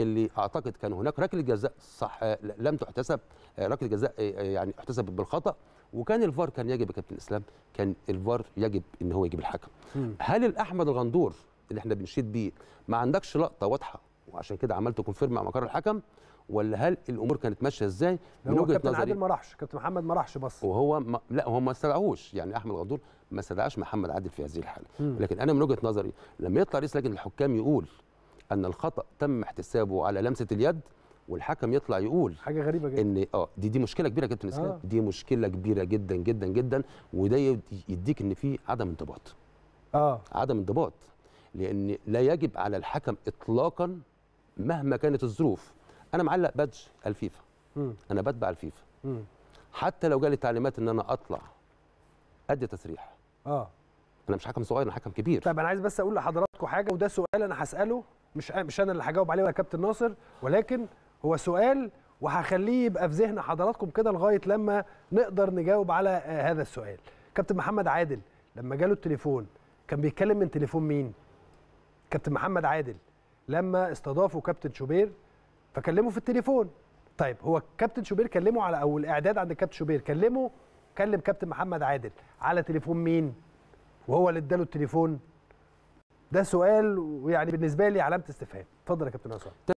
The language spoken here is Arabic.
اللي اعتقد كان هناك ركله جزاء صح لم تحتسب ركله جزاء يعني احتسبت بالخطا وكان الفار كان يجب يا كابتن اسلام كان الفار يجب ان هو يجيب الحكم هل الاحمد الغندور اللي احنا بنشيد بيه ما عندكش لقطه واضحه وعشان كده عملت كونفيرم مع مقر الحكم ولا هل الامور كانت ماشيه ازاي من وجهه نظري كابتن عادل ما راحش كابتن محمد ما راحش بس وهو ما لا هو ما استدعوش يعني احمد غندور ما استدعاش محمد عادل في هذه الحاله لكن انا من وجهه نظري لما يطلع رئيس لجنه الحكام يقول ان الخطا تم احتسابه على لمسه اليد والحكم يطلع يقول حاجه غريبه جدا ان اه دي دي مشكله كبيره كابتن اسلام آه. دي مشكله كبيره جدا جدا جدا وده يديك ان في عدم انضباط اه عدم انضباط لان لا يجب على الحكم اطلاقا مهما كانت الظروف انا معلق بادج الفيفا م. انا بتبع الفيفا م. حتى لو جالي تعليمات ان انا اطلع ادي تسريح اه انا مش حكم صغير انا حكم كبير طب انا عايز بس اقول لحضراتكم حاجه وده سؤال انا هساله مش مش انا اللي هجاوب عليه ولا كابتن ناصر ولكن هو سؤال وهخليه يبقى في ذهن حضراتكم كده لغايه لما نقدر نجاوب على آه، هذا السؤال كابتن محمد عادل لما جاله التليفون كان بيتكلم من تليفون مين كابتن محمد عادل لما استضافه كابتن شوبير فكلمه في التليفون طيب هو كابتن شوبير كلمه على او الاعداد عند كابتن شوبير كلمه كلم كابتن محمد عادل على تليفون مين وهو اللي اداله التليفون ده سؤال ويعني بالنسبه لي علامه استفهام اتفضل يا كابتن عصام